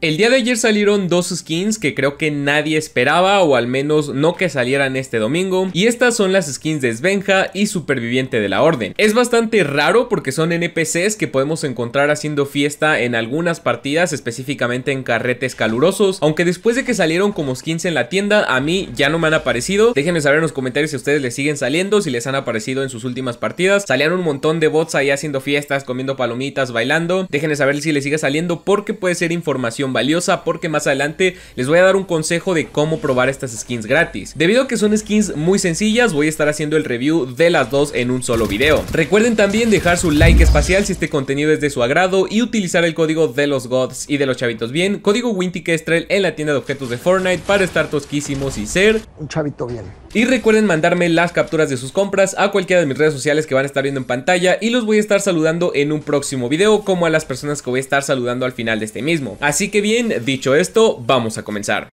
El día de ayer salieron dos skins que creo que nadie esperaba o al menos no que salieran este domingo y estas son las skins de Svenja y Superviviente de la Orden. Es bastante raro porque son NPCs que podemos encontrar haciendo fiesta en algunas partidas específicamente en carretes calurosos aunque después de que salieron como skins en la tienda a mí ya no me han aparecido. Déjenme saber en los comentarios si ustedes les siguen saliendo, si les han aparecido en sus últimas partidas. Salían un montón de bots ahí haciendo fiestas, comiendo palomitas, bailando. Déjenme saber si les sigue saliendo porque puede ser información valiosa porque más adelante les voy a dar un consejo de cómo probar estas skins gratis. Debido a que son skins muy sencillas, voy a estar haciendo el review de las dos en un solo video. Recuerden también dejar su like espacial si este contenido es de su agrado y utilizar el código de los gods y de los chavitos bien, código kestrel en la tienda de objetos de Fortnite para estar tosquísimos y ser un chavito bien. Y recuerden mandarme las capturas de sus compras a cualquiera de mis redes sociales que van a estar viendo en pantalla y los voy a estar saludando en un próximo video como a las personas que voy a estar saludando al final de este mismo. Así que bien, dicho esto, vamos a comenzar.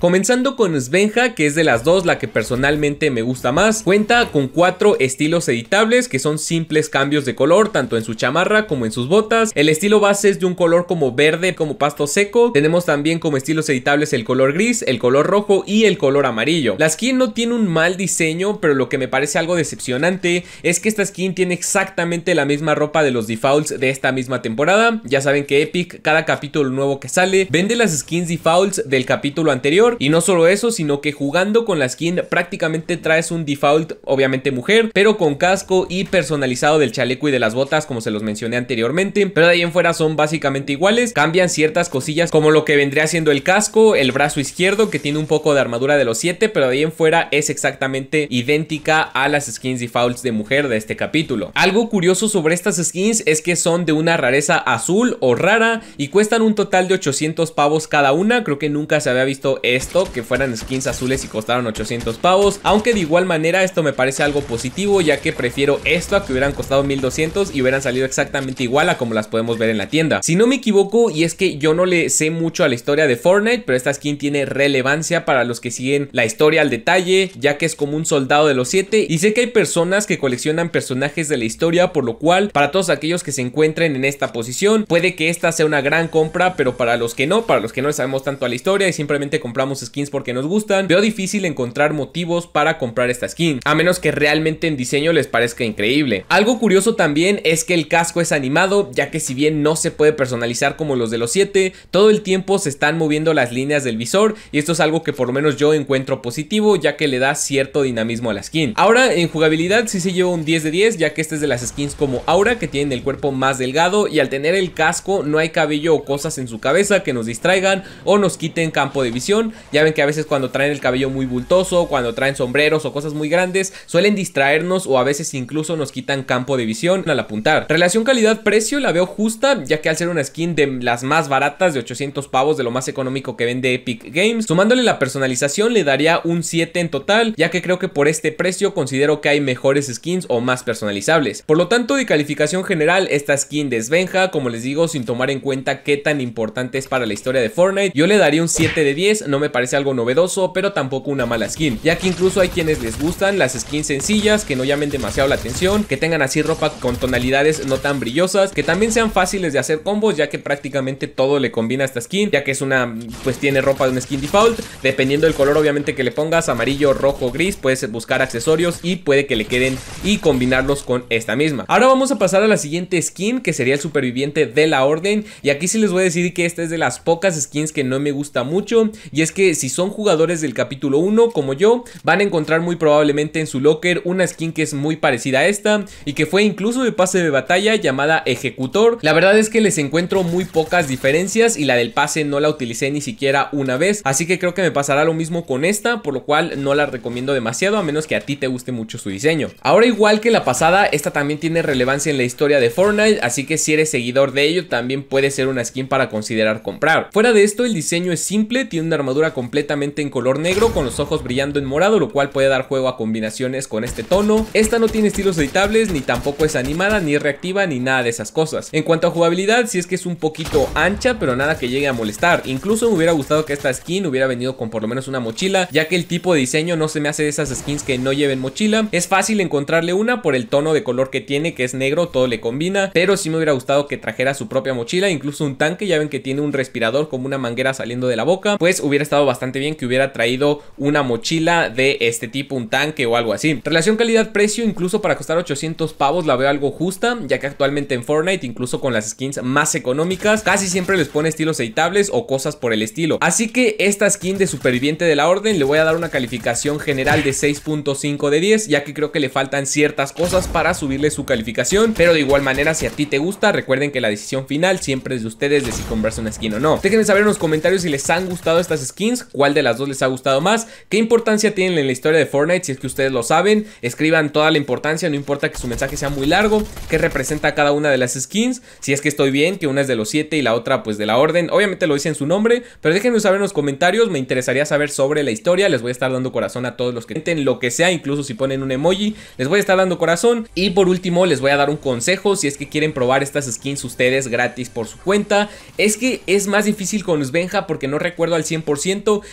Comenzando con Svenja, que es de las dos la que personalmente me gusta más, cuenta con cuatro estilos editables que son simples cambios de color, tanto en su chamarra como en sus botas. El estilo base es de un color como verde, como pasto seco. Tenemos también como estilos editables el color gris, el color rojo y el color amarillo. La skin no tiene un mal diseño, pero lo que me parece algo decepcionante es que esta skin tiene exactamente la misma ropa de los defaults de esta misma temporada. Ya saben que Epic, cada capítulo nuevo que sale, vende las skins defaults del capítulo anterior y no solo eso, sino que jugando con la skin prácticamente traes un default, obviamente mujer, pero con casco y personalizado del chaleco y de las botas, como se los mencioné anteriormente. Pero de ahí en fuera son básicamente iguales. Cambian ciertas cosillas como lo que vendría siendo el casco, el brazo izquierdo, que tiene un poco de armadura de los 7, pero de ahí en fuera es exactamente idéntica a las skins defaults de mujer de este capítulo. Algo curioso sobre estas skins es que son de una rareza azul o rara y cuestan un total de 800 pavos cada una. Creo que nunca se había visto el esto, que fueran skins azules y costaron 800 pavos, aunque de igual manera esto me parece algo positivo ya que prefiero esto a que hubieran costado 1200 y hubieran salido exactamente igual a como las podemos ver en la tienda. Si no me equivoco y es que yo no le sé mucho a la historia de Fortnite, pero esta skin tiene relevancia para los que siguen la historia al detalle, ya que es como un soldado de los 7 y sé que hay personas que coleccionan personajes de la historia, por lo cual para todos aquellos que se encuentren en esta posición, puede que esta sea una gran compra, pero para los que no, para los que no sabemos tanto a la historia y simplemente compramos skins porque nos gustan, veo difícil encontrar motivos para comprar esta skin, a menos que realmente en diseño les parezca increíble. Algo curioso también es que el casco es animado, ya que si bien no se puede personalizar como los de los 7, todo el tiempo se están moviendo las líneas del visor y esto es algo que por lo menos yo encuentro positivo, ya que le da cierto dinamismo a la skin. Ahora, en jugabilidad sí se lleva un 10 de 10, ya que este es de las skins como Aura, que tienen el cuerpo más delgado y al tener el casco no hay cabello o cosas en su cabeza que nos distraigan o nos quiten campo de visión, ya ven que a veces cuando traen el cabello muy bultoso, cuando traen sombreros o cosas muy grandes, suelen distraernos o a veces incluso nos quitan campo de visión al apuntar. Relación calidad-precio la veo justa, ya que al ser una skin de las más baratas de 800 pavos, de lo más económico que vende Epic Games, sumándole la personalización le daría un 7 en total, ya que creo que por este precio considero que hay mejores skins o más personalizables. Por lo tanto, de calificación general, esta skin desvenja, como les digo, sin tomar en cuenta qué tan importante es para la historia de Fortnite, yo le daría un 7 de 10, no me parece algo novedoso, pero tampoco una mala skin, ya que incluso hay quienes les gustan las skins sencillas, que no llamen demasiado la atención, que tengan así ropa con tonalidades no tan brillosas, que también sean fáciles de hacer combos, ya que prácticamente todo le combina a esta skin, ya que es una, pues tiene ropa de una skin default, dependiendo del color obviamente que le pongas, amarillo, rojo, gris, puedes buscar accesorios y puede que le queden y combinarlos con esta misma. Ahora vamos a pasar a la siguiente skin, que sería el superviviente de la orden, y aquí sí les voy a decir que esta es de las pocas skins que no me gusta mucho, y es que que si son jugadores del capítulo 1 como yo, van a encontrar muy probablemente en su locker una skin que es muy parecida a esta y que fue incluso de pase de batalla llamada Ejecutor. La verdad es que les encuentro muy pocas diferencias y la del pase no la utilicé ni siquiera una vez, así que creo que me pasará lo mismo con esta, por lo cual no la recomiendo demasiado a menos que a ti te guste mucho su diseño. Ahora igual que la pasada, esta también tiene relevancia en la historia de Fortnite, así que si eres seguidor de ello también puede ser una skin para considerar comprar. Fuera de esto, el diseño es simple, tiene una armadura completamente en color negro con los ojos brillando en morado, lo cual puede dar juego a combinaciones con este tono. Esta no tiene estilos editables, ni tampoco es animada, ni reactiva, ni nada de esas cosas. En cuanto a jugabilidad, si es que es un poquito ancha, pero nada que llegue a molestar. Incluso me hubiera gustado que esta skin hubiera venido con por lo menos una mochila, ya que el tipo de diseño no se me hace de esas skins que no lleven mochila. Es fácil encontrarle una por el tono de color que tiene, que es negro, todo le combina, pero si me hubiera gustado que trajera su propia mochila, incluso un tanque, ya ven que tiene un respirador como una manguera saliendo de la boca, pues hubiera estado bastante bien que hubiera traído una mochila de este tipo, un tanque o algo así. Relación calidad-precio, incluso para costar 800 pavos la veo algo justa, ya que actualmente en Fortnite, incluso con las skins más económicas, casi siempre les pone estilos editables o cosas por el estilo. Así que esta skin de superviviente de la orden le voy a dar una calificación general de 6.5 de 10, ya que creo que le faltan ciertas cosas para subirle su calificación, pero de igual manera si a ti te gusta, recuerden que la decisión final siempre es de ustedes de si comprarse una skin o no. Déjenme saber en los comentarios si les han gustado estas skins cuál de las dos les ha gustado más, qué importancia tienen en la historia de Fortnite, si es que ustedes lo saben, escriban toda la importancia, no importa que su mensaje sea muy largo, qué representa cada una de las skins, si es que estoy bien, que una es de los 7 y la otra pues de la orden, obviamente lo dicen su nombre, pero déjenme saber en los comentarios, me interesaría saber sobre la historia, les voy a estar dando corazón a todos los que comenten lo que sea, incluso si ponen un emoji, les voy a estar dando corazón y por último les voy a dar un consejo si es que quieren probar estas skins ustedes gratis por su cuenta, es que es más difícil con los Benja porque no recuerdo al 100%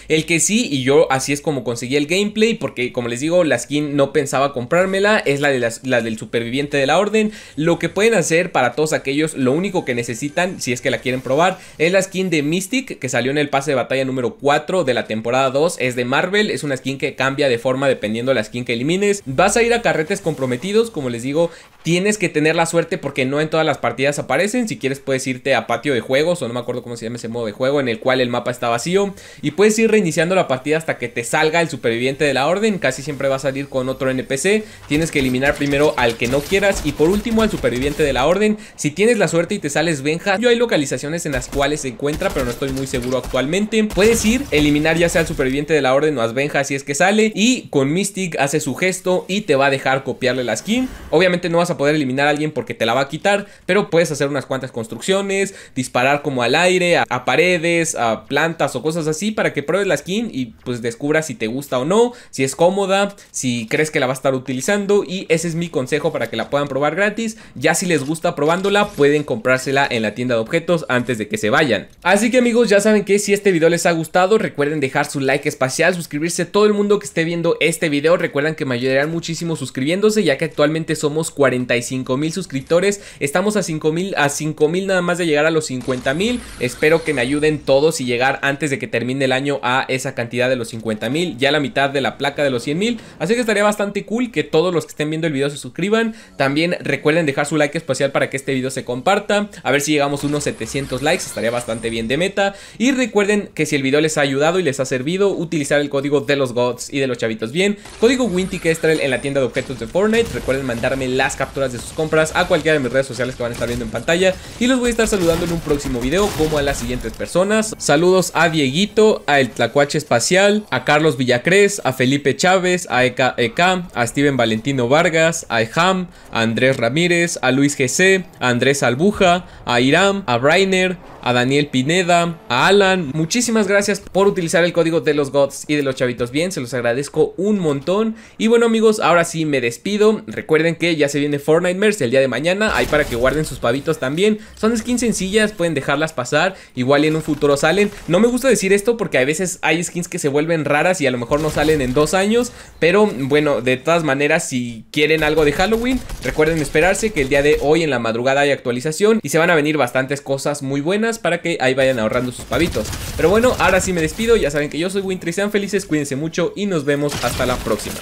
el que sí, y yo así es como conseguí el gameplay, porque como les digo, la skin no pensaba comprármela, es la, de la del superviviente de la orden, lo que pueden hacer para todos aquellos, lo único que necesitan, si es que la quieren probar, es la skin de Mystic, que salió en el pase de batalla número 4 de la temporada 2, es de Marvel, es una skin que cambia de forma dependiendo de la skin que elimines, vas a ir a carretes comprometidos, como les digo, tienes que tener la suerte porque no en todas las partidas aparecen, si quieres puedes irte a patio de juegos, o no me acuerdo cómo se llama ese modo de juego, en el cual el mapa está vacío, y puedes ir reiniciando la partida hasta que te salga el superviviente de la orden. Casi siempre va a salir con otro NPC. Tienes que eliminar primero al que no quieras y por último al superviviente de la orden. Si tienes la suerte y te sales Benja, yo hay localizaciones en las cuales se encuentra, pero no estoy muy seguro actualmente. Puedes ir, eliminar ya sea al superviviente de la orden o a Benja si es que sale. Y con Mystic hace su gesto y te va a dejar copiarle la skin. Obviamente no vas a poder eliminar a alguien porque te la va a quitar, pero puedes hacer unas cuantas construcciones, disparar como al aire, a paredes, a plantas o cosas así para que pruebes la skin y pues descubras si te gusta o no, si es cómoda, si crees que la vas a estar utilizando y ese es mi consejo para que la puedan probar gratis. Ya si les gusta probándola, pueden comprársela en la tienda de objetos antes de que se vayan. Así que amigos, ya saben que si este video les ha gustado, recuerden dejar su like espacial, suscribirse a todo el mundo que esté viendo este video. Recuerden que me ayudarán muchísimo suscribiéndose ya que actualmente somos 45 mil suscriptores. Estamos a 5 mil, a 5 mil nada más de llegar a los 50 mil. Espero que me ayuden todos y llegar antes de que termine el año a esa cantidad de los 50 mil, ya la mitad de la placa de los 100 mil. Así que estaría bastante cool que todos los que estén viendo el video se suscriban. También recuerden dejar su like especial para que este video se comparta. A ver si llegamos a unos 700 likes, estaría bastante bien de meta. Y recuerden que si el video les ha ayudado y les ha servido, utilizar el código de los gods y de los chavitos bien. Código Winty que es en la tienda de objetos de Fortnite. Recuerden mandarme las capturas de sus compras a cualquiera de mis redes sociales que van a estar viendo en pantalla. Y los voy a estar saludando en un próximo video como a las siguientes personas. Saludos a Dieguito, a El Tlacuache Espacial, a Carlos Villacrés, a Felipe Chávez, a Eka e a Steven Valentino Vargas, a Eham, a Andrés Ramírez, a Luis GC, a Andrés Albuja, a Iram, a Brainer, a Daniel Pineda, a Alan. Muchísimas gracias por utilizar el código de los gods y de los chavitos bien, se los agradezco un montón. Y bueno amigos, ahora sí me despido. Recuerden que ya se viene Fortnite Mercy el día de mañana, ahí para que guarden sus pavitos también. Son skins sencillas, pueden dejarlas pasar, igual en un futuro salen. No me gusta decir esto porque a veces hay skins que se vuelven raras y a lo mejor no salen en dos años, pero bueno, de todas maneras si quieren algo de Halloween, recuerden esperarse que el día de hoy en la madrugada hay actualización y se van a venir bastantes cosas muy buenas para que ahí vayan ahorrando sus pavitos. Pero bueno, ahora sí me despido, ya saben que yo soy Wintry, sean felices, cuídense mucho y nos vemos hasta la próxima.